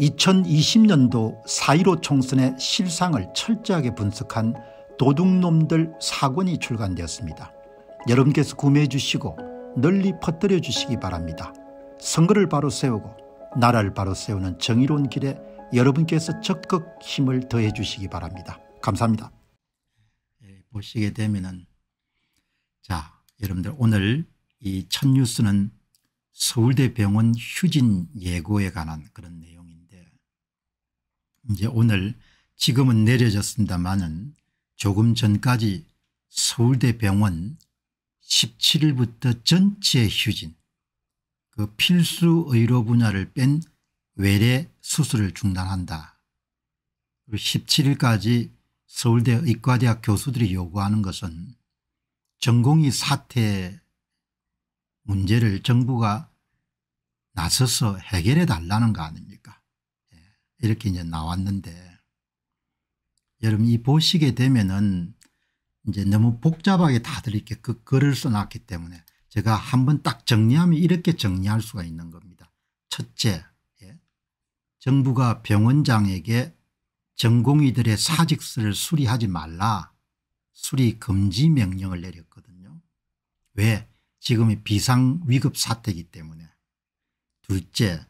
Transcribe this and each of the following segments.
2020년도 4.15 총선의 실상을 철저하게 분석한 도둑놈들 사권이 출간되었습니다. 여러분께서 구매해 주시고 널리 퍼뜨려 주시기 바랍니다. 선거를 바로 세우고 나라를 바로 세우는 정의로운 길에 여러분께서 적극 힘을 더해 주시기 바랍니다. 감사합니다. 예, 보시게 되면은 자 여러분들 오늘 이 첫 뉴스는 서울대 병원 휴진 예고에 관한 그런 내용 이제 오늘 지금은 내려졌습니다만은 조금 전까지 서울대 병원 17일부터 전체 휴진 그 필수 의료 분야를 뺀 외래 수술을 중단한다. 그리고 17일까지 서울대 의과대학 교수들이 요구하는 것은 전공의 사태 문제를 정부가 나서서 해결해 달라는 거 아닙니까 이렇게 이제 나왔는데 여러분 이 보시게 되면은 이제 너무 복잡하게 다들 이렇게 그 글을 써놨기 때문에 제가 한번 딱 정리하면 이렇게 정리할 수가 있는 겁니다. 첫째 예. 정부가 병원장에게 전공의들의 사직서를 수리하지 말라 수리 금지 명령을 내렸거든요. 왜? 지금이 비상위급 사태이기 때문에. 둘째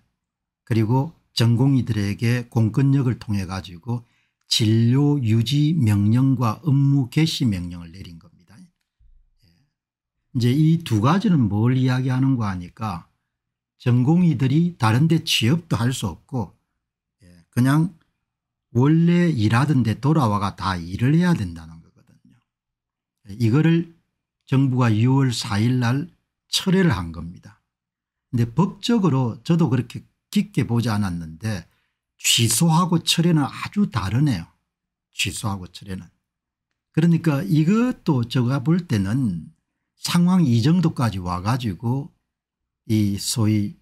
그리고 전공의들에게 공권력을 통해 가지고 진료 유지 명령과 업무 개시 명령을 내린 겁니다. 예. 이제 이 두 가지는 뭘 이야기하는 거 하니까 전공의들이 다른 데 취업도 할 수 없고 예, 그냥 원래 일하던 데 돌아와가 다 일을 해야 된다는 거거든요. 예, 이거를 정부가 6월 4일 날 철회를 한 겁니다. 근데 법적으로 저도 그렇게 깊게 보지 않았는데 취소하고 철회는 아주 다르네요. 취소하고 철회는. 그러니까 이것도 제가 볼 때는 상황 이 정도까지 와가지고 이 소위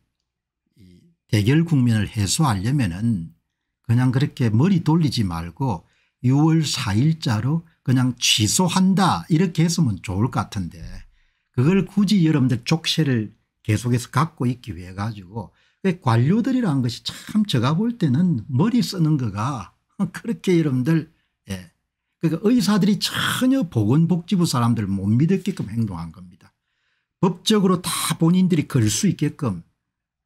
대결 국면을 해소하려면은 그냥 그렇게 머리 돌리지 말고 6월 4일자로 그냥 취소한다 이렇게 했으면 좋을 것 같은데 그걸 굳이 여러분들 족쇄를 계속해서 갖고 있기 위해 가지고 그 관료들이라는 것이 참 제가 볼 때는 머리 쓰는 거가 그렇게 여러분들 예. 그러니까 의사들이 전혀 보건복지부 사람들 못 믿었게끔 행동한 겁니다. 법적으로 다 본인들이 걸 수 있게끔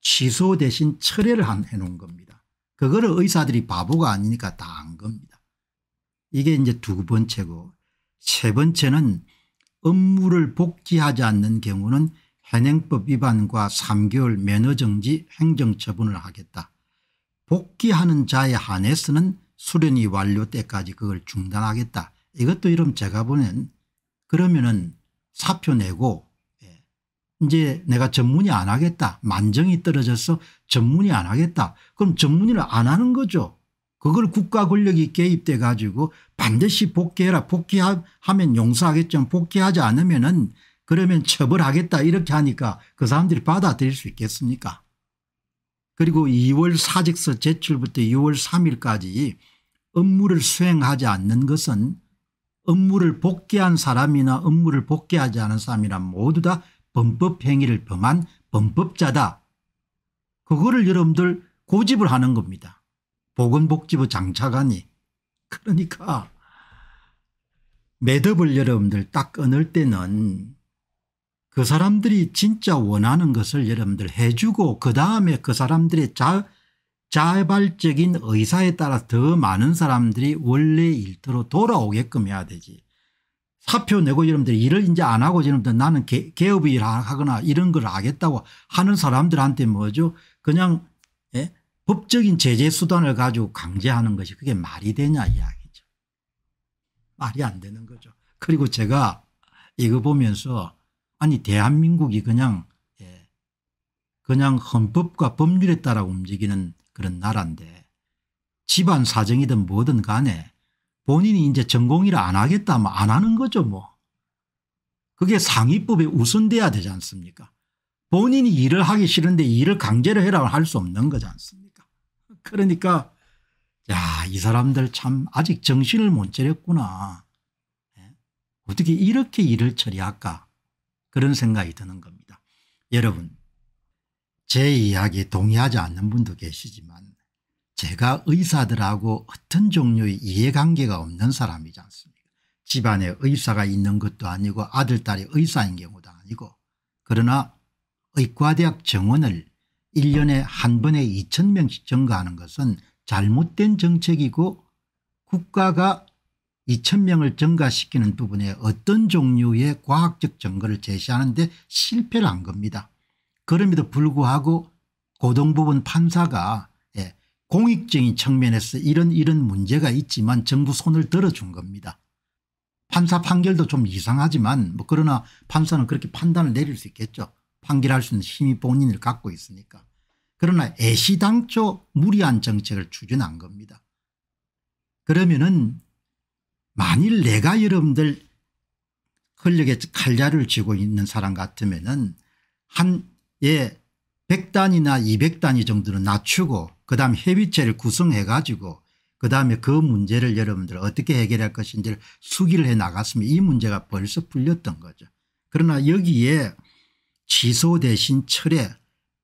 취소 대신 철회를 한 해놓은 겁니다. 그거를 의사들이 바보가 아니니까 다 한 겁니다. 이게 이제 두 번째고 세 번째는 업무를 복귀하지 않는 경우는 현행법 위반과 3개월 면허정지 행정처분을 하겠다. 복귀하는 자에 한해서는 수련이 완료 때까지 그걸 중단하겠다. 이것도 이름 제가 보는 그러면은 사표 내고 예, 이제 내가 전문이 안 하겠다. 만정이 떨어져서 전문이 안 하겠다. 그럼 전문의를 안 하는 거죠. 그걸 국가 권력이 개입돼 가지고 반드시 복귀해라. 복귀하면 용서하겠지만 복귀하지 않으면 은 그러면 처벌하겠다 이렇게 하니까 그 사람들이 받아들일 수 있겠습니까 그리고 2월 사직서 제출부터 2월 3일까지 업무를 수행하지 않는 것은 업무를 복귀한 사람이나 업무를 복귀하지 않은 사람이나 모두 다 범법 행위를 범한 범법자다. 그거를 여러분들 고집을 하는 겁니다. 보건복지부 장차관이. 그러니까 매듭을 여러분들 딱 끊을 때는 그 사람들이 진짜 원하는 것을 여러분들 해주고 그 다음에 그 사람들의 자, 자발적인 의사에 따라 더 많은 사람들이 원래 일터로 돌아오게끔 해야 되지. 사표 내고 여러분들 일을 이제 안 하고 여러 나는 개, 개업을 하거나 이런 걸 하겠다고 하는 사람들한테 뭐죠 그냥 예? 법적인 제재 수단을 가지고 강제하는 것이 그게 말이 되냐 이야기죠. 말이 안 되는 거죠. 그리고 제가 이거 보면서 아니 대한민국이 그냥 예, 그냥 헌법과 법률에 따라 움직이는 그런 나라인데 집안 사정이든 뭐든 간에 본인이 이제 전공이라 안 하겠다 하면 뭐 안 하는 거죠 뭐. 그게 상위법에 우선돼야 되지 않습니까 본인이 일을 하기 싫은데 일을 강제로 해라 할 수 없는 거지 않습니까 그러니까 야이 사람들 참 아직 정신을 못 차렸구나. 예? 어떻게 이렇게 일을 처리할까 그런 생각이 드는 겁니다. 여러분 제 이야기에 동의하지 않는 분도 계시지만 제가 의사들하고 어떤 종류의 이해관계가 없는 사람이지 않습니까 집안에 의사가 있는 것도 아니고 아들딸이 의사인 경우도 아니고 그러나 의과대학 정원을 1년에 한 번에 2천명씩 증가하는 것은 잘못된 정책이고 국가가 2천명을 증가시키는 부분에 어떤 종류의 과학적 증거를 제시하는데 실패를 한 겁니다. 그럼에도 불구하고 고등법원 판사가 예, 공익적인 측면에서 이런 이런 문제가 있지만 정부 손을 들어준 겁니다. 판사 판결도 좀 이상하지만 뭐 그러나 판사는 그렇게 판단을 내릴 수 있겠죠. 판결할 수 있는 힘이 본인을 갖고 있으니까. 그러나 애시당초 무리한 정책을 추진한 겁니다. 그러면은 만일 내가 여러분들 권력의 칼자를 쥐고 있는 사람 같으면은 한예 100단이나 200단위 정도는 낮추고 그다음 에 협의체를 구성해 가지고 그다음에 그 문제를 여러분들 어떻게 해결할 것인지를 수기를 해 나갔으면 이 문제가 벌써 풀렸던 거죠. 그러나 여기에 취소 대신 철회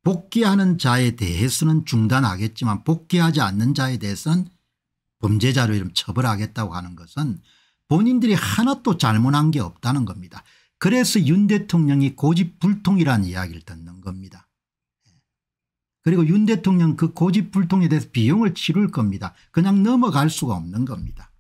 복귀하는 자에 대해서는 중단하겠지만 복귀하지 않는 자에 대해서는 범죄자로 이름 처벌하겠다고 하는 것은 본인들이 하나도 잘못한 게 없다는 겁니다. 그래서 윤 대통령이 고집불통이라는 이야기를 듣는 겁니다. 그리고 윤 대통령 그 고집불통에 대해서 비용을 치룰 겁니다. 그냥 넘어갈 수가 없는 겁니다.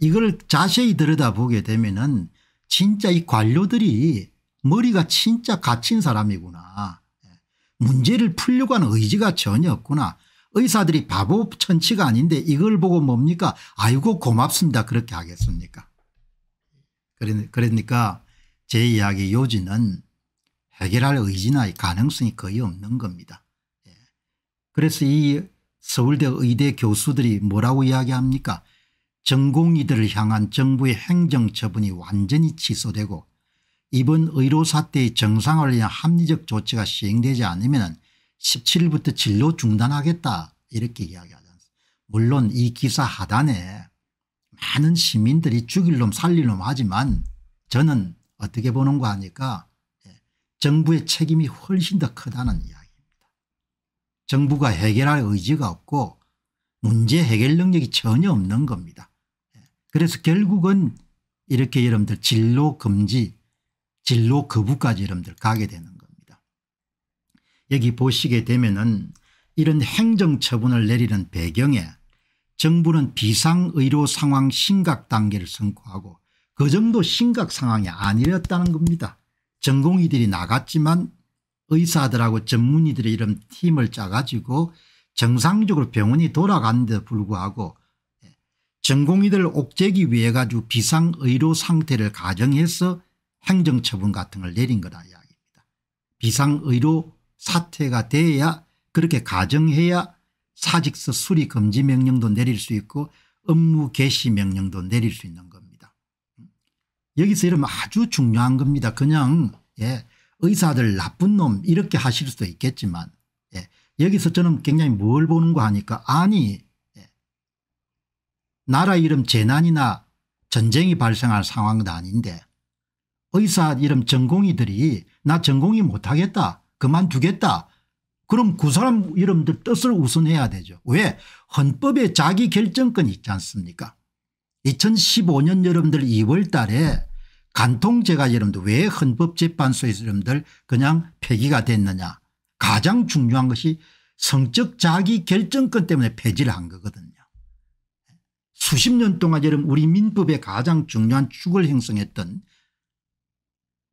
이걸 자세히 들여다보게 되면은 진짜 이 관료들이 머리가 진짜 갇힌 사람이구나. 예. 문제를 풀려고 하는 의지가 전혀 없구나. 의사들이 바보 천치가 아닌데 이걸 보고 뭡니까 아이고 고맙습니다 그렇게 하겠습니까 그러니까 제 이야기 요지는 해결할 의지나 가능성이 거의 없는 겁니다. 예. 그래서 이 서울대 의대 교수들이 뭐라고 이야기합니까 전공의들을 향한 정부의 행정처분이 완전히 취소되고 이번 의료사태의 정상화를 위한 합리적 조치가 시행되지 않으면 17일부터 진로 중단하겠다 이렇게 이야기하지 않습니까 물론 이 기사 하단에 많은 시민들이 죽일 놈 살릴 놈 하지만 저는 어떻게 보는 거 하니까 예, 정부의 책임이 훨씬 더 크다는 이야기입니다. 정부가 해결할 의지가 없고 문제 해결 능력이 전혀 없는 겁니다. 예, 그래서 결국은 이렇게 여러분들 진로 금지 진로 거부까지 여러분들 가게 되는 여기 보시게 되면은 이런 행정처분을 내리는 배경에 정부는 비상의료 상황 심각 단계를 선고하고 그 정도 심각 상황이 아니었다는 겁니다. 전공의들이 나갔지만 의사들하고 전문의들의 이런 팀을 짜가지고 정상적으로 병원이 돌아간데도 불구하고 전공의들을 옥죄기 위해 가지고 비상의료 상태를 가정해서 행정처분 같은 걸 내린 거라 이야기입니다. 비상의료 사퇴가 돼야 그렇게 가정해야 사직서 수리 금지 명령도 내릴 수 있고 업무 개시 명령도 내릴 수 있는 겁니다. 여기서 이러면 아주 중요한 겁니다. 그냥 예, 의사들 나쁜 놈 이렇게 하실 수도 있겠지만 예, 여기서 저는 굉장히 뭘 보는 거 하니까 아니 예, 나라 이름 재난이나 전쟁이 발생할 상황도 아닌데 의사 이름 전공의들이 나 전공이 못하겠다 그만두겠다. 그럼 그 사람 이름들 뜻을 우선해야 되죠. 왜 헌법에 자기 결정권이 있지 않습니까 2015년 여러분들 2월 달에 간통제가 여러분들 왜 헌법재판소에서 여러분들 그냥 폐기가 됐느냐 가장 중요한 것이 성적 자기 결정권 때문에 폐지를 한 거거든요. 수십 년 동안 여러분 우리 민법에 가장 중요한 축을 형성했던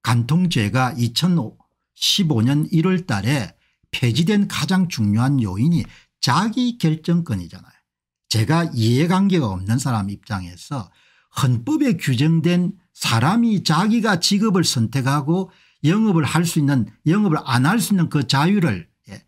간통죄가 2005, 15년 1월 달에 폐지된 가장 중요한 요인이 자기결정권이잖아요. 제가 이해관계가 없는 사람 입장에서 헌법에 규정된 사람이 자기가 직업을 선택하고 영업을 할 수 있는 영업을 안 할 수 있는 그 자유를 예,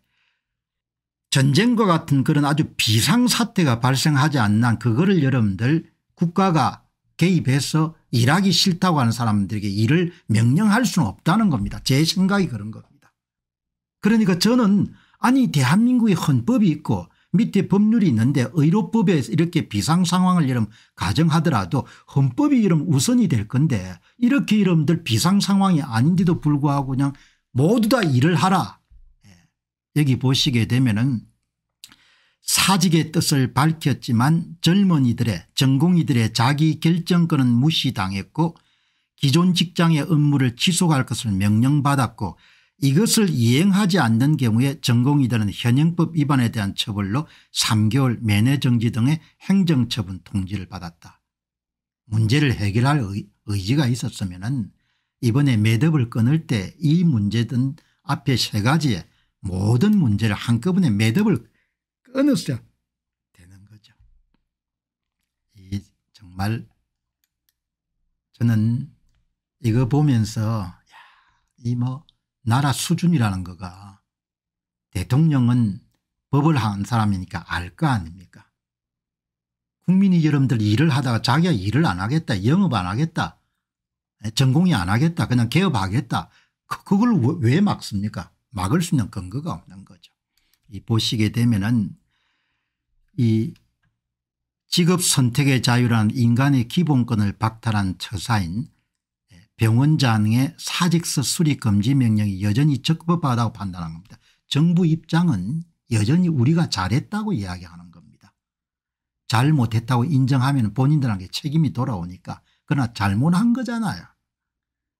전쟁과 같은 그런 아주 비상사태가 발생하지 않는 그거를 여러분들 국가가 개입해서 일하기 싫다고 하는 사람들에게 일을 명령할 수는 없다는 겁니다. 제 생각이 그런 겁니다. 그러니까 저는 아니 대한민국의 헌법이 있고 밑에 법률이 있는데 의료법에 이렇게 비상상황을 이름 가정하더라도 헌법이 이름 우선이 될 건데 이렇게 이름들 비상상황이 아닌데도 불구하고 그냥 모두 다 일을 하라. 예. 여기 보시게 되면은 사직의 뜻을 밝혔지만 젊은이들의 전공이들의 자기 결정권은 무시당했고 기존 직장의 업무를 지속할 것을 명령받았고 이것을 이행하지 않는 경우에 전공이들은 현행법 위반에 대한 처벌로 3개월 매내정지 등의 행정처분 통지를 받았다. 문제를 해결할 의지가 있었으면 이번에 매듭을 끊을 때 이 문제든 앞에 세 가지의 모든 문제를 한꺼번에 매듭을 끊어서 되는 거죠. 이 정말 저는 이거 보면서 이뭐 나라 수준이라는 거가 대통령은 법을 한 사람이니까 알 거 아닙니까 국민이 여러분들 일을 하다가 자기가 일을 안 하겠다 영업 안 하겠다 전공이 안 하겠다 그냥 개업하겠다 그, 그걸 왜 막습니까 막을 수 있는 근거가 없는 거죠 이 보시게 되면은 이 직업 선택의 자유란 인간의 기본권을 박탈한 처사인 병원장의 사직서 수리 금지 명령이 여전히 적법하다고 판단한 겁니다. 정부 입장은 여전히 우리가 잘했다고 이야기하는 겁니다. 잘못했다고 인정하면 본인들한테 책임이 돌아오니까 그러나 잘못한 거잖아요.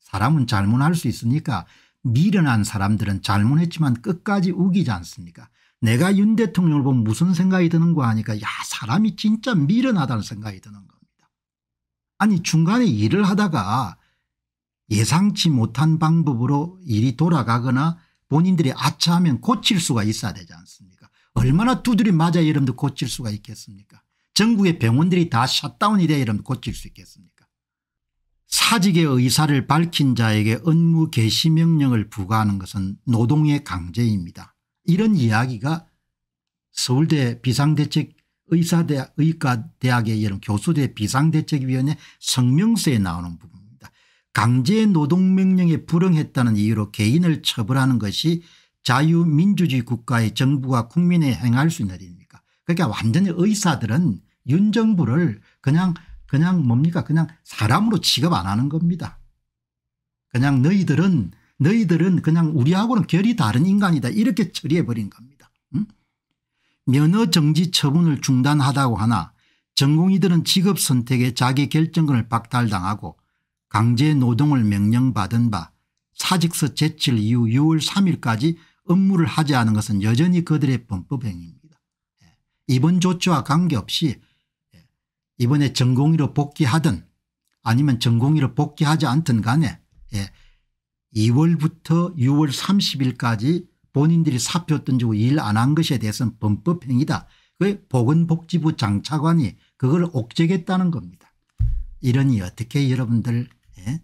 사람은 잘못할 수 있으니까 미련한 사람들은 잘못했지만 끝까지 우기지 않습니까 내가 윤 대통령을 보면 무슨 생각이 드는 거 하니까 야 사람이 진짜 미련하다는 생각이 드는 겁니다. 아니 중간에 일을 하다가 예상치 못한 방법으로 일이 돌아가거나 본인들이 아차하면 고칠 수가 있어야 되지 않습니까 얼마나 두드리 맞아 여러분들 고칠 수가 있겠습니까 전국의 병원들이 다 샷다운이 돼여러면 고칠 수 있겠습니까 사직의 의사를 밝힌 자에게 업무 개시 명령을 부과하는 것은 노동의 강제입니다. 이런 이야기가 서울대 비상대책 의사대 의과대학의 이런 교수대 비상대책위원회 성명서에 나오는 부분입니다. 강제 노동명령에 불응했다는 이유로 개인을 처벌하는 것이 자유민주주의 국가의 정부가 국민에 행할 수 있는 일입니까 그러니까 완전히 의사들은 윤 정부를 그냥 그냥 뭡니까 그냥 사람으로 취급 안 하는 겁니다. 그냥 너희들은 너희들은 그냥 우리하고는 결이 다른 인간이다 이렇게 처리해버린 겁니다. 응? 면허 정지 처분을 중단하다고 하나 전공의들은 직업 선택에 자기 결정권을 박탈당하고 강제 노동을 명령받은 바 사직서 제출 이후 6월 3일까지 업무를 하지 않은 것은 여전히 그들의 범법 행위입니다. 예. 이번 조치와 관계없이 예. 이번에 전공의로 복귀하든 아니면 전공의로 복귀하지 않든 간에 예. 2월부터 6월 30일까지 본인들이 사표 던지고 일 안 한 것에 대해서는 범법행위다. 그 보건복지부 장차관이 그걸 옥죄겠다는 겁니다. 이러니 어떻게 여러분들 예?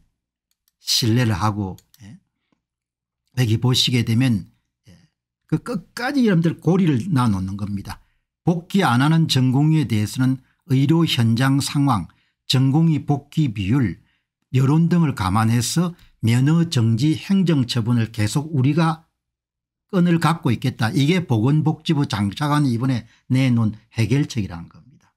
신뢰를 하고 예? 여기 보시게 되면 예? 그 끝까지 여러분들 고리를 나누는 겁니다. 복귀 안 하는 전공의에 대해서는 의료 현장 상황, 전공의 복귀 비율, 여론 등을 감안해서 면허 정지 행정 처분을 계속 우리가 끈을 갖고 있겠다. 이게 보건복지부 장차관이 이번에 내놓은 해결책이라는 겁니다.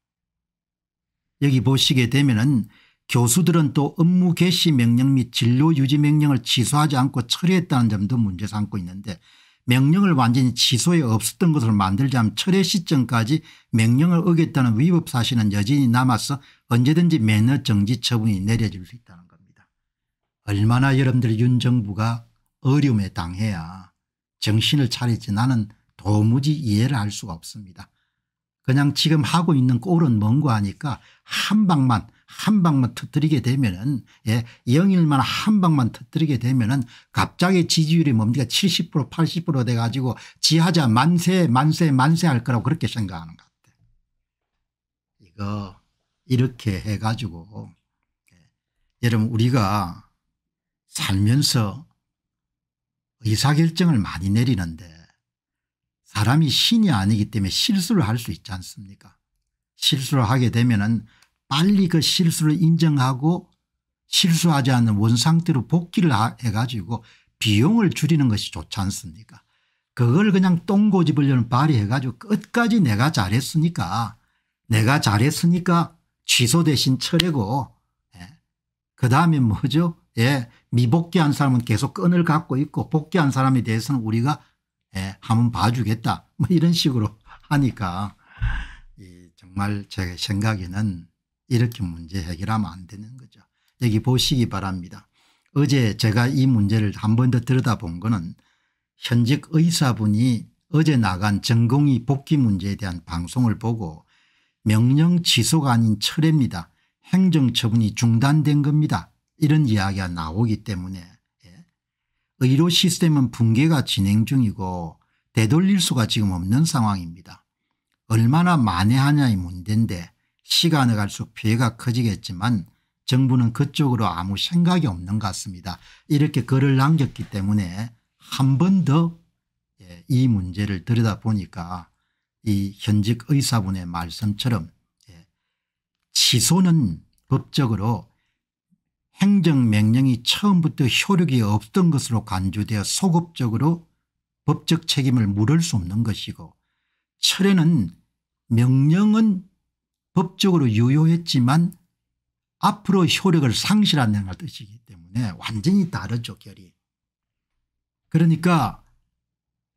여기 보시게 되면 은 교수들은 또 업무 개시 명령 및 진료 유지 명령을 취소하지 않고 철회했다는 점도 문제 삼고 있는데 명령을 완전히 취소에 없었던 것을 만들자면 철회 시점까지 명령을 어겼다는 위법 사실은 여진이 남아서 언제든지 면허 정지 처분이 내려질 수 있다는 얼마나 여러분들 윤 정부가 어려움에 당해야 정신을 차리지 나는 도무지 이해를 할 수가 없습니다. 그냥 지금 하고 있는 꼴은 뭔고 하니까 한 방만 한 방만 터뜨리게 되면은 예, 영일만 한 방만 터뜨리게 되면은 갑자기 지지율이 뭡니까 70% 80%돼 가지고 지하자 만세 만세 만세 할 거라고 그렇게 생각하는 것 같아요. 이거 이렇게 해 가지고 예, 여러분 우리가 살면서 의사결정을 많이 내리는데 사람이 신이 아니기 때문에 실수를 할 수 있지 않습니까 실수를 하게 되면 은 빨리 그 실수를 인정하고 실수하지 않는 원상태로 복귀를 해가지고 비용을 줄이는 것이 좋지 않습니까 그걸 그냥 똥고집을려는 발휘해가지고 끝까지 내가 잘했으니까 내가 잘했으니까 취소 대신 철회고 예. 그 다음에 뭐죠 예, 미복귀한 사람은 계속 끈을 갖고 있고 복귀한 사람에 대해서는 우리가 예, 한번 봐주겠다 뭐 이런 식으로 하니까 정말 제 생각에는 이렇게 문제 해결하면 안 되는 거죠. 여기 보시기 바랍니다. 어제 제가 이 문제를 한 번 더 들여다본 거는 현직 의사분이 어제 나간 전공의 복귀 문제에 대한 방송을 보고 명령 취소가 아닌 철회입니다. 행정처분이 중단된 겁니다. 이런 이야기가 나오기 때문에 예. 의료 시스템은 붕괴가 진행 중이고 되돌릴 수가 지금 없는 상황입니다. 얼마나 만회하냐의 문제인데 시간을 갈수록 피해가 커지겠지만 정부는 그쪽으로 아무 생각이 없는 것 같습니다. 이렇게 글을 남겼기 때문에 한 번 더이 예, 문제를 들여다보니까 이 현직 의사분의 말씀처럼 예, 취소는 법적으로 행정명령이 처음부터 효력이 없던 것으로 간주되어 소급적으로 법적 책임을 물을 수 없는 것이고 철에는 명령은 법적으로 유효했지만 앞으로 효력을 상실한다는 뜻이기 때문에 완전히 다르죠 결이. 그러니까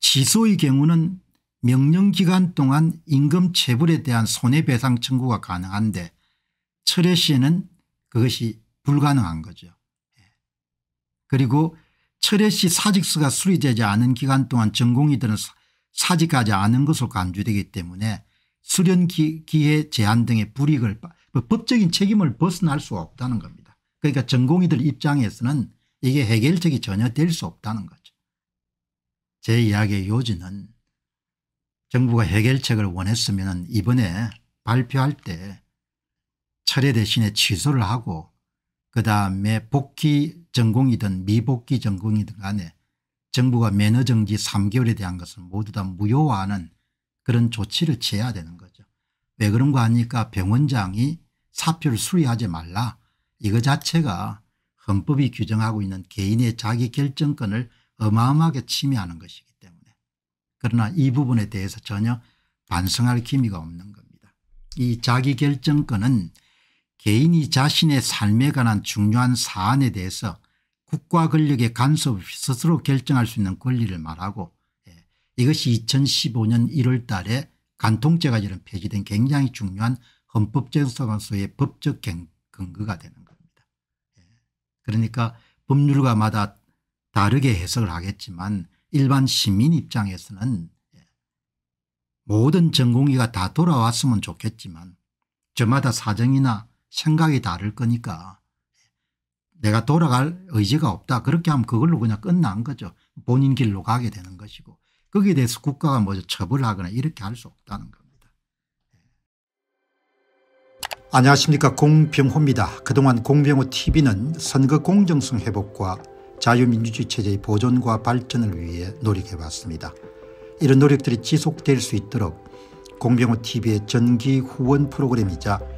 지소의 경우는 명령기간 동안 임금 체불에 대한 손해배상 청구가 가능한데 철회 시에는 그것이 불가능한 거죠. 예. 그리고 철회시 사직서가 수리되지 않은 기간 동안 전공의들은 사직하지 않은 것으로 간주되기 때문에 수련 기회 제한 등의 불이익을 뭐 법적인 책임을 벗어날 수가 없다는 겁니다. 그러니까 전공의들 입장에서는 이게 해결책이 전혀 될 수 없다는 거죠. 제 이야기의 요지는 정부가 해결책을 원했으면 이번에 발표할 때 철회 대신에 취소를 하고 그다음에 복귀 전공이든 미복귀 전공이든 간에 정부가 매너정지 3개월에 대한 것을 모두 다 무효화하는 그런 조치를 취해야 되는 거죠. 왜 그런가 하니까 병원장이 사표를 수리하지 말라 이거 자체가 헌법이 규정하고 있는 개인의 자기결정권을 어마어마하게 침해하는 것이기 때문에 그러나 이 부분에 대해서 전혀 반성할 기미가 없는 겁니다. 이 자기결정권은 개인이 자신의 삶에 관한 중요한 사안에 대해서 국가 권력의 간섭 없이 스스로 결정할 수 있는 권리를 말하고 예, 이것이 2015년 1월 달에 간통죄가 이런 폐지된 굉장히 중요한 헌법재판소의 법적 근거가 되는 겁니다. 예, 그러니까 법률가마다 다르게 해석을 하겠지만 일반 시민 입장에서는 예, 모든 전공의가 다 돌아왔으면 좋겠지만 저마다 사정이나 생각이 다를 거니까 내가 돌아갈 의지가 없다. 그렇게 하면 그걸로 그냥 끝난 거죠. 본인 길로 가게 되는 것이고 거기에 대해서 국가가 먼저 처벌하거나 이렇게 할 수 없다는 겁니다. 네. 안녕하십니까 공병호입니다. 그동안 공병호 tv는 선거 공정성 회복과 자유민주주의 체제의 보존과 발전을 위해 노력해봤습니다 이런 노력들이 지속될 수 있도록 공병호 tv의 전기 후원 프로그램이자